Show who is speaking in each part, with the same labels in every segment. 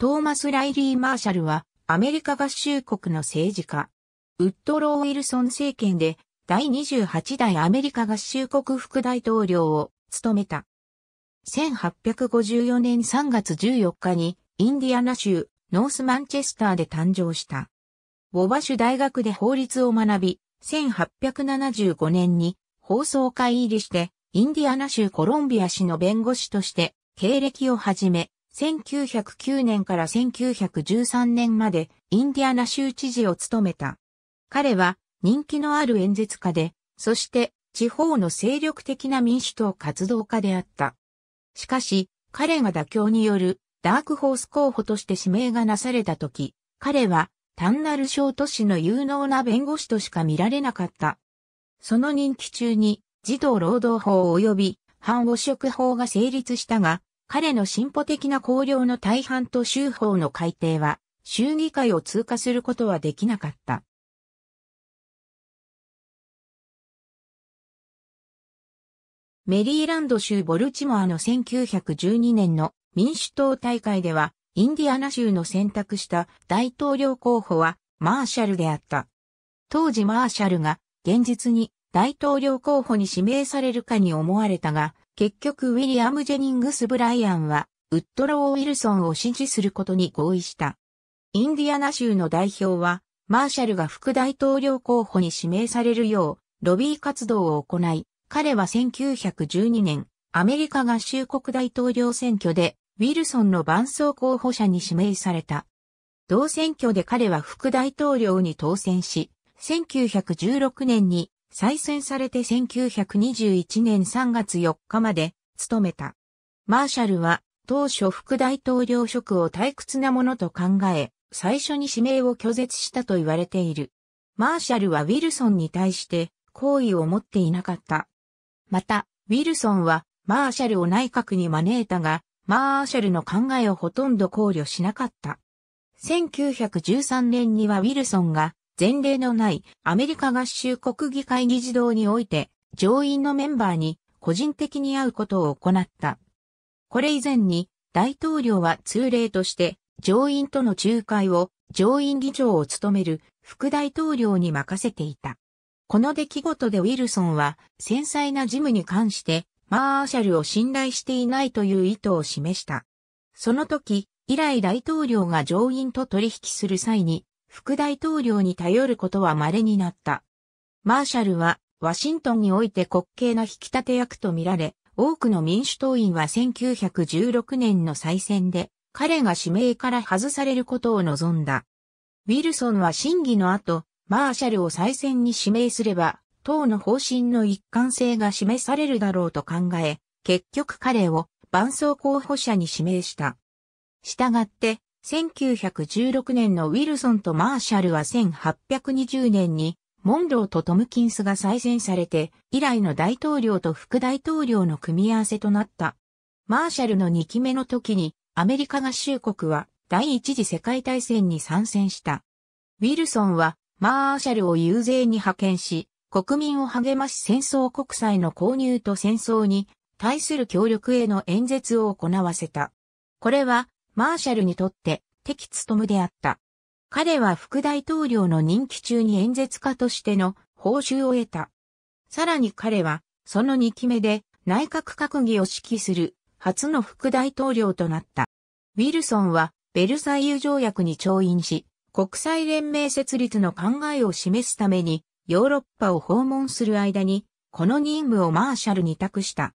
Speaker 1: トーマス・ライリー・マーシャルは、アメリカ合衆国の政治家。ウッドロー・ウィルソン政権で、第28代アメリカ合衆国副大統領を務めた。1854年3月14日に、インディアナ州、ノースマンチェスターで誕生した。ウォバシュ大学で法律を学び、1875年に法曹会入りして、インディアナ州コロンビア市の弁護士として、経歴を始め、1909年から1913年までインディアナ州知事を務めた。彼は人気のある演説家で、そして地方の精力的な民主党活動家であった。しかし、彼が妥協によるダークホース候補として指名がなされた時、彼は単なる小都市の有能な弁護士としか見られなかった。その任期中に児童労働法及び反汚職法が成立したが、彼の進歩的な綱領の大半と州法の改定は、州議会を通過することはできなかった。メリーランド州ボルチモアの1912年の民主党大会では、インディアナ州の選択した大統領候補はマーシャルであった。当時マーシャルが現実に大統領候補に指名されるかに思われたが、結局ウィリアム・ジェニングス・ブライアンは、ウッドロー・ウィルソンを支持することに合意した。インディアナ州の代表は、マーシャルが副大統領候補に指名されるよう、ロビー活動を行い、彼は1912年、アメリカ合衆国大統領選挙で、ウィルソンの伴走候補者に指名された。同選挙で彼は副大統領に当選し、1916年に再選されて1921年3月4日まで務めた。マーシャルは当初副大統領職を退屈なものと考え、最初に指名を拒絶したと言われている。マーシャルはウィルソンに対して好意を持っていなかった。また、ウィルソンはマーシャルを内閣に招いたが、マーシャルの考えをほとんど考慮しなかった。1913年にはウィルソンが前例のないアメリカ合衆国議会議事堂において上院のメンバーに個人的に会うことを行った。これ以前に大統領は通例として上院との仲介を上院議長を務める副大統領に任せていた。この出来事でウィルソンは繊細な事務に関してマーシャルを信頼していないという意図を示した。その時、以来大統領が上院と取引する際に副大統領に頼ることは稀になった。マーシャルは、ワシントンにおいて滑稽な引き立て役とみられ、多くの民主党員は1916年の再選で、彼が指名から外されることを望んだ。ウィルソンは審議の後、マーシャルを再選に指名すれば、党の方針の一貫性が示されるだろうと考え、結局彼を伴走候補者に指名した。したがって、1916年のウィルソンとマーシャルは1820年にモンローとトムキンスが再選されて、以来の大統領と副大統領の組み合わせとなった。マーシャルの2期目の時に、アメリカ合衆国は第一次世界大戦に参戦した。ウィルソンは、マーシャルを遊説に派遣し、国民を励まし戦争国債の購入と戦争に対する協力への演説を行わせた。これはマーシャルにとって敵務であった。彼は副大統領の任期中に演説家としての報酬を得た。さらに彼は、その2期目で内閣閣議を指揮する初の副大統領となった。ウィルソンはベルサイユ条約に調印し、国際連盟設立の考えを示すためにヨーロッパを訪問する間に、この任務をマーシャルに託した。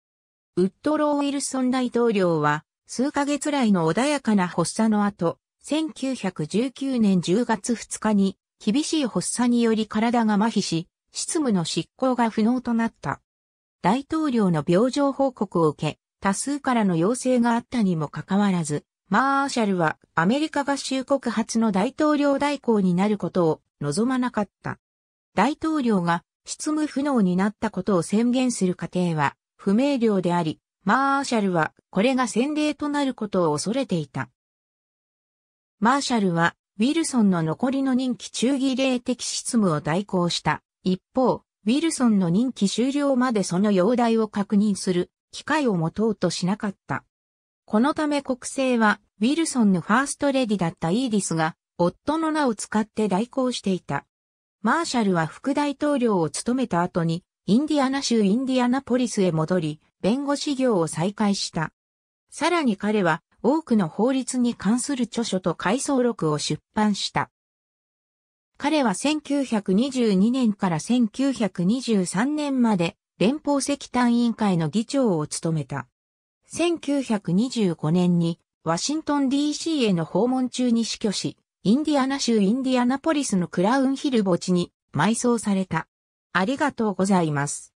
Speaker 1: ウッドロー・ウィルソン大統領は、数ヶ月来の穏やかな発作の後、1919年10月2日に厳しい発作により体が麻痺し、執務の執行が不能となった。大統領の病状報告を受け、多数からの要請があったにもかかわらず、マーシャルはアメリカ合衆国初の大統領代行になることを望まなかった。大統領が執務不能になったことを宣言する過程は不明瞭であり、マーシャルはこれが先例となることを恐れていた。マーシャルはウィルソンの残りの任期中儀礼的執務を代行した。一方、ウィルソンの任期終了までその容体を確認する機会を持とうとしなかった。このため国政はウィルソンのファーストレディだったイーディスが夫の名を使って代行していた。マーシャルは副大統領を務めた後にインディアナ州インディアナポリスへ戻り、弁護士業を再開した。さらに彼は多くの法律に関する著書と回想録を出版した。彼は1922年から1923年まで連邦石炭委員会の議長を務めた。1925年にワシントン DC への訪問中に死去し、インディアナ州インディアナポリスのクラウンヒル墓地に埋葬された。ありがとうございます。